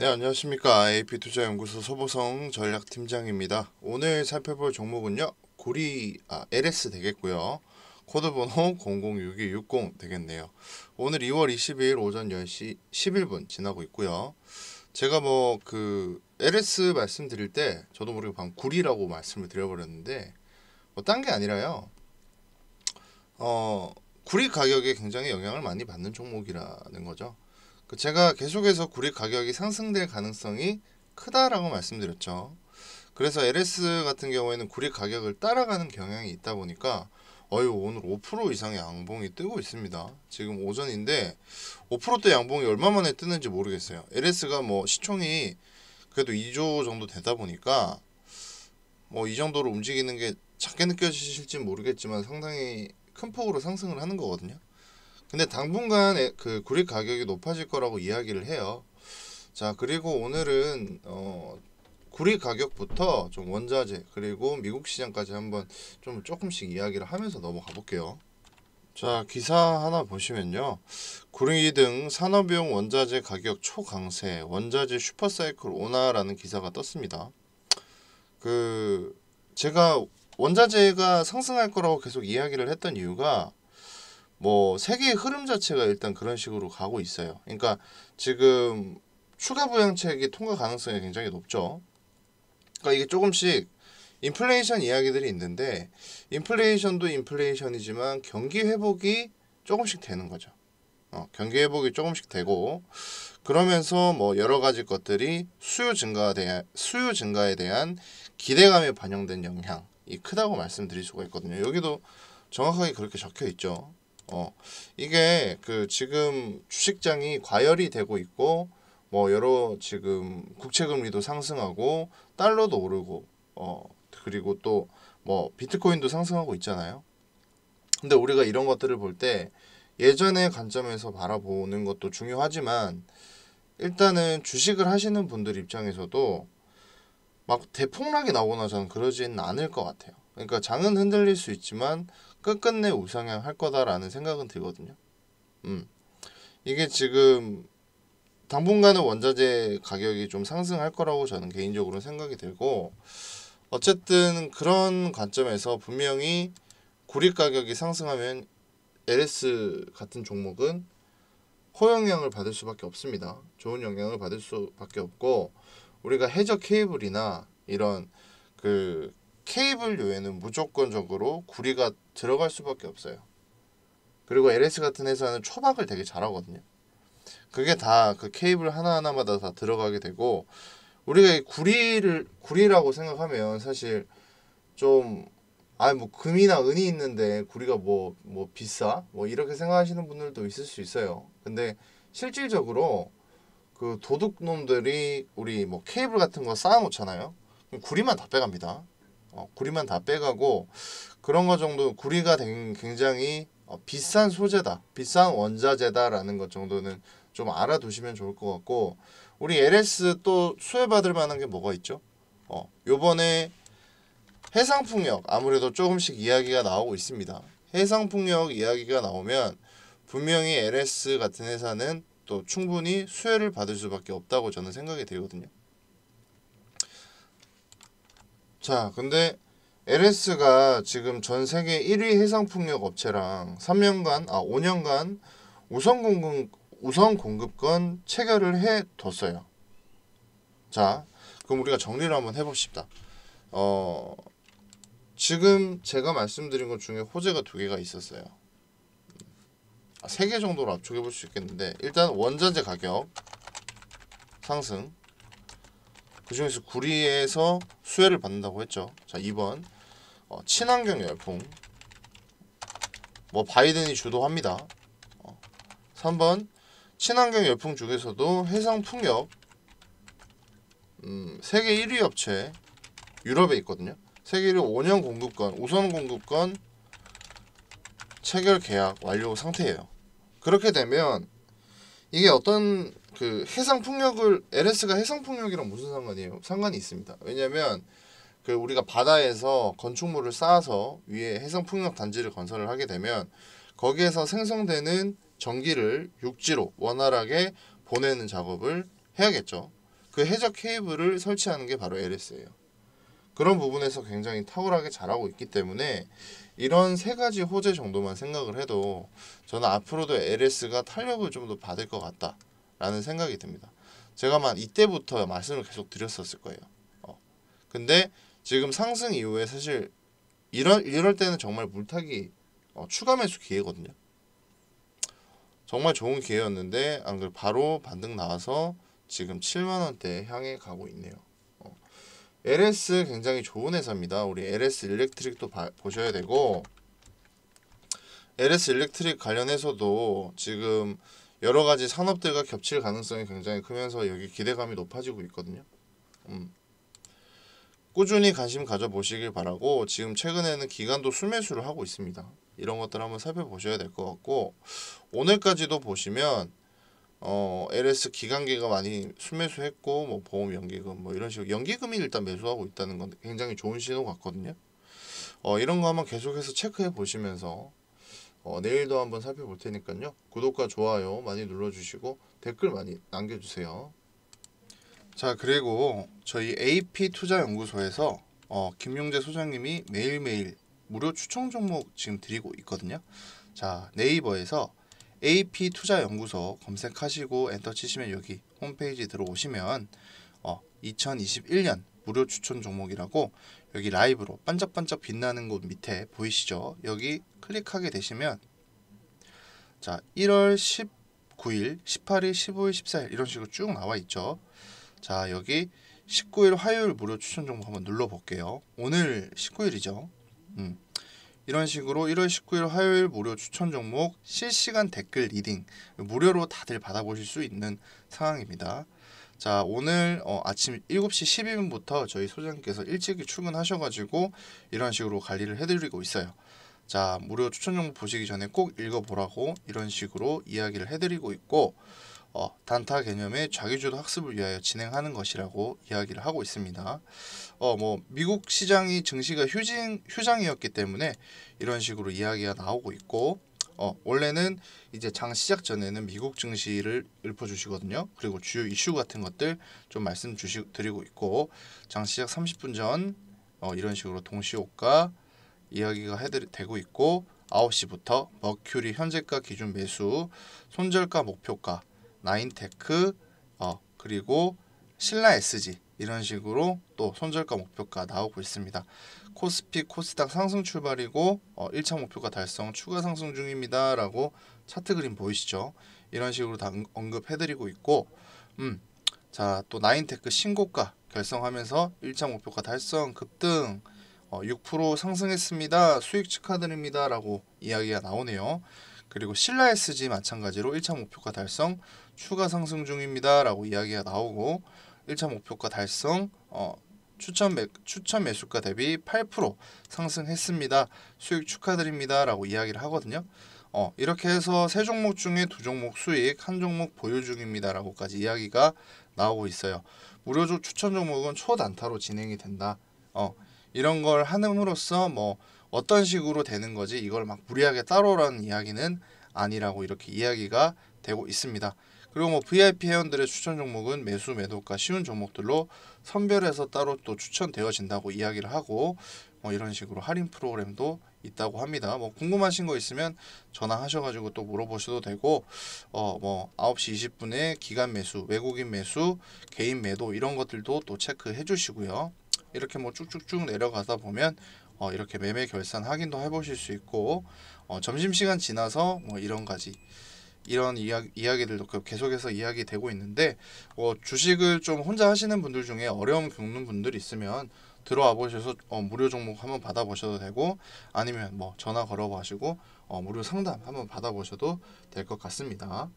네, 안녕하십니까. AP투자연구소 서보성 전략팀장입니다. 오늘 살펴볼 종목은요. 구리 아, LS 되겠고요. 코드 번호 006260 되겠네요. 오늘 2월 22일 오전 10시 11분 지나고 있고요. 제가 뭐 그 LS 말씀드릴 때 저도 모르게 방 구리라고 말씀을 드려버렸는데 뭐 딴 게 아니라요. 어, 구리 가격에 굉장히 영향을 많이 받는 종목이라는 거죠. 그 제가 계속해서 구리 가격이 상승될 가능성이 크다라고 말씀드렸죠. 그래서 LS 같은 경우에는 구리 가격을 따라가는 경향이 있다 보니까 어유 오늘 5% 이상의 양봉이 뜨고 있습니다. 지금 오전인데 5%대 양봉이 얼마만에 뜨는지 모르겠어요. LS가 뭐 시총이 그래도 2조 정도 되다 보니까 뭐 이 정도로 움직이는 게 작게 느껴지실지 모르겠지만 상당히 큰 폭으로 상승을 하는 거거든요. 근데 당분간 그 구리 가격이 높아질 거라고 이야기를 해요. 자 그리고 오늘은 어, 구리 가격부터 좀 원자재 그리고 미국 시장까지 한번 좀 조금씩 이야기를 하면서 넘어가 볼게요. 자 기사 하나 보시면요 구리 등 산업용 원자재 가격 초강세 원자재 슈퍼사이클 오나라는 기사가 떴습니다 그 제가 원자재가 상승할 거라고 계속 이야기를 했던 이유가 뭐 세계의 흐름 자체가 일단 그런 식으로 가고 있어요. 그러니까 지금 추가 부양책이 통과 가능성이 굉장히 높죠. 그러니까 이게 조금씩 인플레이션 이야기들이 있는데 인플레이션도 인플레이션이지만 경기 회복이 조금씩 되는 거죠. 어, 경기 회복이 조금씩 되고 그러면서 뭐 여러 가지 것들이 수요 증가에 대한 수요 증가에 대한 기대감에 반영된 영향이 크다고 말씀드릴 수가 있거든요. 여기도 정확하게 그렇게 적혀 있죠. 어, 이게 그 지금 주식장이 과열이 되고 있고 뭐 여러 지금 국채 금리도 상승하고 달러도 오르고 어, 그리고 또 뭐 비트코인도 상승하고 있잖아요. 근데 우리가 이런 것들을 볼 때 예전의 관점에서 바라보는 것도 중요하지만 일단은 주식을 하시는 분들 입장에서도 막 대폭락이 나오거나 저는 그러진 않을 것 같아요. 그러니까 장은 흔들릴 수 있지만 끝끝내 우상향 할 거다라는 생각은 들거든요. 음. 이게 지금 당분간은 원자재 가격이 좀 상승할 거라고 저는 개인적으로 생각이 들고 어쨌든 그런 관점에서 분명히 구리 가격이 상승하면 LS 같은 종목은 호영향을 받을 수밖에 없습니다. 좋은 영향을 받을 수밖에 없고 우리가 해저 케이블이나 이런 그 케이블 요에는 무조건적으로 구리가 들어갈 수밖에 없어요. 그리고 LS 같은 회사는 초박을 되게 잘하거든요. 그게 다 그 케이블 하나하나마다 다 들어가게 되고 우리가 구리를 구리라고 생각하면 사실 좀 아니 뭐 금이나 은이 있는데 구리가 뭐뭐 뭐 비싸 뭐 이렇게 생각하시는 분들도 있을 수 있어요. 근데 실질적으로 그 도둑놈들이 우리 뭐 케이블 같은 거 쌓아놓잖아요. 구리만 다 빼갑니다. 어, 구리만 다 빼가고 그런 것 정도 구리가 굉장히 어, 비싼 소재다 비싼 원자재다라는 것 정도는 좀 알아두시면 좋을 것 같고 우리 LS 또 수혜받을 만한 게 뭐가 있죠? 어, 요번에 해상풍력 아무래도 조금씩 이야기가 나오고 있습니다 해상풍력 이야기가 나오면 분명히 LS 같은 회사는 또 충분히 수혜를 받을 수밖에 없다고 저는 생각이 되거든요 자, 근데 LS가 지금 전 세계 1위 해상 풍력 업체랑 3년간 아 5년간 우선 공급 우선 공급권 체결을 해 뒀어요. 자, 그럼 우리가 정리를 한번 해 봅시다. 어 지금 제가 말씀드린 것 중에 호재가 두 개가 있었어요. 아, 세개 정도로 압축해 볼수 있겠는데 일단 원자재 가격 상승 그 중에서 구리에서 수혜를 받는다고 했죠. 자, 2번. 어, 친환경 열풍. 뭐 바이든이 주도합니다. 어, 3번. 친환경 열풍 중에서도 해상 풍력 음, 세계 1위 업체 유럽에 있거든요. 세계 1위 5년 공급권, 우선 공급권 체결 계약 완료 상태예요. 그렇게 되면 이게 어떤 그 해상 풍력을 LS가 해상 풍력이랑 무슨 상관이에요? 상관이 있습니다. 왜냐면 하그 우리가 바다에서 건축물을 쌓아서 위에 해상 풍력 단지를 건설을 하게 되면 거기에서 생성되는 전기를 육지로 원활하게 보내는 작업을 해야겠죠. 그 해적 케이블을 설치하는 게 바로 LS예요. 그런 부분에서 굉장히 탁월하게 잘하고 있기 때문에 이런 세 가지 호재 정도만 생각을 해도 저는 앞으로도 LS가 탄력을 좀 더 받을 것 같다. 라는 생각이 듭니다. 제가만 이때부터 말씀을 계속 드렸었을 거예요. 어. 근데 지금 상승 이후에 사실 이럴, 이럴 때는 정말 물타기 어, 추가 매수 기회거든요. 정말 좋은 기회였는데 안 그래 바로 반등 나와서 지금 7만 원대 향해 가고 있네요. 어. LS 굉장히 좋은 회사입니다. 우리 LS 일렉트릭도 바, 보셔야 되고 LS 일렉트릭 관련해서도 지금 여러 가지 산업들과 겹칠 가능성이 굉장히 크면서 여기 기대감이 높아지고 있거든요. 음. 꾸준히 관심 가져보시길 바라고 지금 최근에는 기간도 순매수를 하고 있습니다. 이런 것들 한번 살펴보셔야 될 것 같고 오늘까지도 보시면 어, LS 기간계가 많이 순매수했고 뭐 보험 연기금 뭐 이런 식으로 연기금이 일단 매수하고 있다는 건 굉장히 좋은 신호 같거든요. 어, 이런 거 한번 계속해서 체크해 보시면서 어, 내일도 한번 살펴볼 테니까요. 구독과 좋아요 많이 눌러주시고 댓글 많이 남겨주세요. 자 그리고 저희 AP투자연구소에서 어, 김용재 소장님이 매일매일 무료 추천 종목 지금 드리고 있거든요. 자 네이버에서 AP투자연구소 검색하시고 엔터 치시면 여기 홈페이지 들어오시면 어, 2021년 무료 추천 종목이라고 여기 라이브로 반짝반짝 빛나는 곳 밑에 보이시죠? 여기 클릭하게 되시면 자 1월 19일, 18일, 15일, 14일 이런 식으로 쭉 나와 있죠. 자 여기 19일 화요일 무료 추천 정보 한번 눌러볼게요. 오늘 19일이죠. 음. 이런 식으로 1월 19일 화요일 무료 추천 종목 실시간 댓글 리딩 무료로 다들 받아보실 수 있는 상황입니다. 자 오늘 어, 아침 7시 12분부터 저희 소장님께서 일찍 출근하셔가지고 이런 식으로 관리를 해드리고 있어요. 자 무료 추천 정보 보시기 전에 꼭 읽어보라고 이런 식으로 이야기를 해드리고 있고 어, 단타 개념의 자기주도 학습을 위하여 진행하는 것이라고 이야기를 하고 있습니다. 어, 뭐 미국 시장이 증시가 휴진, 휴장이었기 때문에 이런 식으로 이야기가 나오고 있고 어, 원래는 이제 장 시작 전에는 미국 증시를 읊어주시거든요. 그리고 주요 이슈 같은 것들 좀 말씀 주시, 드리고 있고 장 시작 30분 전 어, 이런 식으로 동시호가 이야기가 해드리, 되고 있고 9시부터 머큐리 현재가 기준 매수, 손절가 목표가, 나인테크, 어, 그리고 신라 SG 이런 식으로 또 손절가 목표가 나오고 있습니다. 코스피 코스닥 상승 출발이고 어, 1차 목표가 달성 추가 상승 중입니다. 라고 차트 그림 보이시죠? 이런 식으로 다 언급해드리고 있고 음, 자 또 나인테크 신고가 결성하면서 1차 목표가 달성 급등 어, 6% 상승했습니다. 수익 축하드립니다. 라고 이야기가 나오네요. 그리고 신라 SG 마찬가지로 1차 목표가 달성, 추가 상승 중입니다. 라고 이야기가 나오고 1차 목표가 달성, 어, 추천, 매, 추천 매수가 대비 8% 상승했습니다. 수익 축하드립니다. 라고 이야기를 하거든요. 어, 이렇게 해서 세 종목 중에 두 종목 수익, 한 종목 보유 중입니다. 라고까지 이야기가 나오고 있어요. 무료 추천 종목은 초단타로 진행이 된다. 어, 이런 걸하는으로써뭐 어떤 식으로 되는 거지 이걸 막 무리하게 따로라는 이야기는 아니라고 이렇게 이야기가 되고 있습니다. 그리고 뭐 VIP 회원들의 추천 종목은 매수 매도가 쉬운 종목들로 선별해서 따로 또 추천되어진다고 이야기를 하고 뭐 이런 식으로 할인 프로그램도 있다고 합니다. 뭐 궁금하신 거 있으면 전화하셔가지고 또 물어보셔도 되고 어뭐 9시 20분에 기간 매수, 외국인 매수, 개인 매도 이런 것들도 또 체크해 주시고요. 이렇게 뭐 쭉쭉쭉 내려가다 보면 어, 이렇게 매매 결산 확인도 해보실 수 있고 어, 점심시간 지나서 뭐 이런 가지 이런 이야, 이야기들도 그 계속해서 이야기 되고 있는데 어, 주식을 좀 혼자 하시는 분들 중에 어려움 겪는 분들 있으면 들어와 보셔서 어, 무료 종목 한번 받아보셔도 되고 아니면 뭐 전화 걸어가시고 어, 무료 상담 한번 받아보셔도 될 것 같습니다.